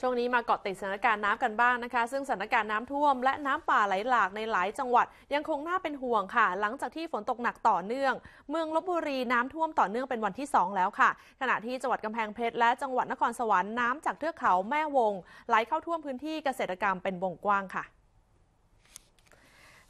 ช่วงนี้มาเกาะติดสถานการณ์น้ำกันบ้างนะคะ ซึ่งสถานการณ์น้ำท่วมและน้ำป่าไหลหลากในหลาย จังหวัดยังคงน่าเป็นห่วงค่ะ หลังจากที่ฝนตกหนักต่อเนื่อง เมืองลบบุรีน้ำท่วมต่อเนื่องเป็นวันที่ 2 แล้วค่ะ ขณะที่จังหวัดกำแพงเพชรและจังหวัดนครสวรรค์น้ำจากเทือกเขาแม่วงไหลเข้าท่วมพื้นที่เกษตรกรรมเป็นวงกว้างค่ะ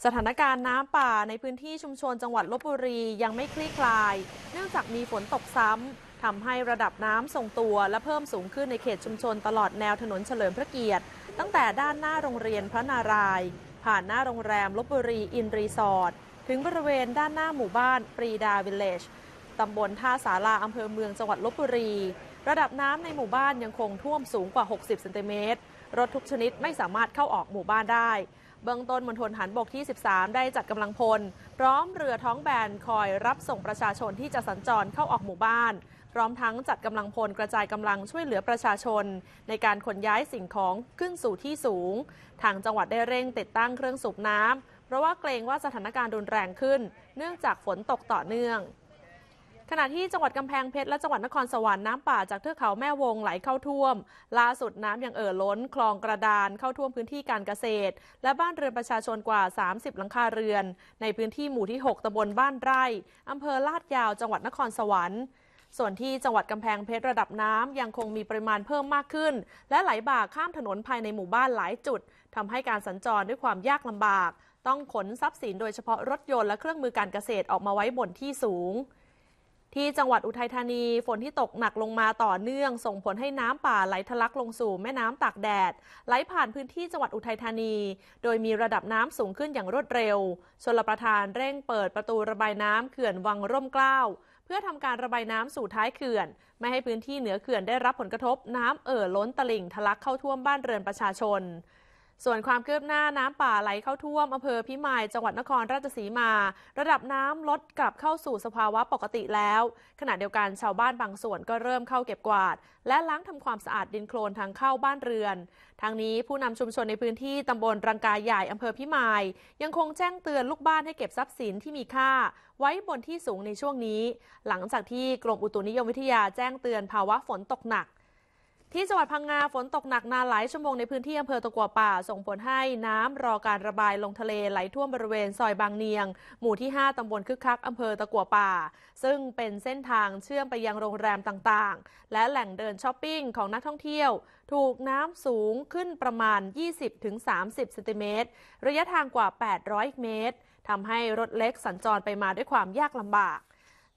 สถานการณ์น้ำป่าในพื้นที่ชุมชน จังหวัดลบบุรียังไม่คลี่คลาย เนื่องจากมีฝนตกซ้ำทำให้ระดับน้ำทรงตัวและเพิ่มสูงขึ้นในเขตชุมชนตลอดแนวถนนเฉลิมพระเกียรติ ตั้งแต่ด้านหน้าโรงเรียนพระนาราย ผ่านหน้าโรงแรม ลบบุรี อินรีสอร์ทถึงบริเวณด้านหน้าหมู่บ้าน ปรีดาวิลเลจตำบลท่าสาราอำเภอเมืองจังหวัดลบบุรี ระดับน้ำในหมู่บ้านยังคงท่วมสูงกว่า 60เซนติเมตรรถทุกชนิดไม่สามารถเข้าออกหมู่บ้านได้ เบื้องต้นมณฑลหันบกที่ 13 ได้จัดกำลังพลพร้อมเรือท้องแบนคอยรับส่งประชาชนที่จะสัญจรเข้าออกหมู่บ้านพร้อมทั้งจัดกำลังพลกระจายกำลังช่วยเหลือประชาชน ในการขนย้ายสิ่งของขึ้นสู่ที่สูง ทางจังหวัดได้เร่งติดตั้งเครื่องสูบน้ำเพราะว่าเกรงว่าสถานการณ์รุนแรงขึ้น เนื่องจากฝนตกต่อเนื่อง ขณะที่จังหวัดกำแพงเพชรและจังหวัดนครสวรรค์น้ำป่าจากเทือกเขาแม่วงไหลเข้าท่วม ล่าสุดน้ำยังเอ่อล้นคลองกระดานเข้าท่วมพื้นที่การเกษตร และบ้านเรือนประชาชนกว่า 30หลังคาเรือน ในพื้นที่หมู่ที่ 6ตำบลบ้านไร่อำเภอลาดยาว จังหวัดนครสวรรค์ส่วนที่จังหวัดกำแพงเพชรระดับน้ำยังคงมีปริมาณเพิ่มมากขึ้น และไหลบ่าข้ามถนนภายในหมู่บ้านหลายจุดทำให้การสัญจรด้วยความยากลำบาก ต้องขนทรัพย์สินโดยเฉพาะรถยนต์และเครื่องมือการเกษตรออกมาไว้บนที่สูง ที่จังหวัดอุทัยธานีฝนที่ตกหนักลงมาต่อเนื่อง ส่งผลให้น้ำป่าไหลทะลักลงสู่แม่น้ำตากแดดไหลผ่านพื้นที่จังหวัดอุทัยธานี โดยมีระดับน้ำสูงขึ้นอย่างรวดเร็ว ชลประทานเร่งเปิดประตูระบายน้ำเขื่อนวังร่มเกล้าพื่อทำการระบายน้ำสู่ท้ายเขื่อน ไม่ให้พื้นที่เหนือเขื่อนได้รับผลกระทบน้ำเอ่อล้นตลิ่งทะลักเข้าท่วมบ้านเรือนประชาชนส่วนความคืบหน้าน้ำป่าไหลเข้าท่วมอำเภอพิมายจังหวัดนครราชสีมา ระดับน้ำลดกลับเข้าสู่สภาวะปกติแล้ว ขณะเดียวกันชาวบ้านบางส่วนก็เริ่มเข้าเก็บกวาด และล้างทำความสะอาดดินโคลนทางเข้าบ้านเรือนทางนี้ผู้นำชุมชนในพื้นที่ตำบลรังกายใหญ่อำเภอพิมายยังคงแจ้งเตือนลูกบ้านให้เก็บทรัพย์สินที่มีค่า ไว้บนที่สูงในช่วงนี้ หลังจากที่กรมอุตุนิยมวิทยาแจ้งเตือนภาวะฝนตกหนักที่จังหวัดพังงาฝนตกหนักนานหลายชั่วโมงในพื้นที่อำเภอตะกัวป่าส่งผลให้น้ำรอการระบายลงทะเลไหลท่วมบริเวณซอยบางเนียง หมู่ที่ 5 ตำบลคึกคักอำเภอตะกัวป่า ซึ่งเป็นเส้นทางเชื่อมไปยังโรงแรมต่างๆและแหล่งเดินช้อปปิ้งของนักท่องเที่ยว ถูกน้ำสูงขึ้นประมาณ 20-30 เซนติเมตร ระยะทางกว่า 800 เมตรทำให้รถเล็กสัญจรไปมาด้วยความยากลำบาก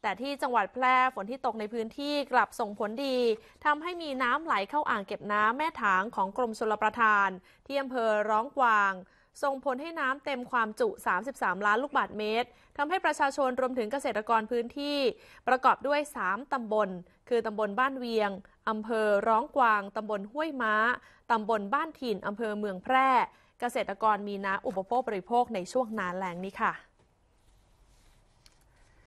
แต่ที่จังหวัดแพร่ฝนที่ตกในพื้นที่กลับส่งผลดี ทำให้มีน้ำไหลเข้าอ่างเก็บน้ำแม่ถางของกรมชลประทานที่อำเภอร้องกวางส่งผลให้น้ำเต็มความจุ 33 ล้านลูกบาศก์เมตรทำให้ประชาชนรวมถึงเกษตรกรพื้นที่ ประกอบด้วย 3ตำบล คือตำบลบ้านเวียงอำเภอร้องกวางตำบลห้วยม้าตำบลบ้านถิ่นอำเภอเมืองแพร่ เกษตรกรมีน้ำอุปโภคบริโภคในช่วงนานแรงนี้ค่ะ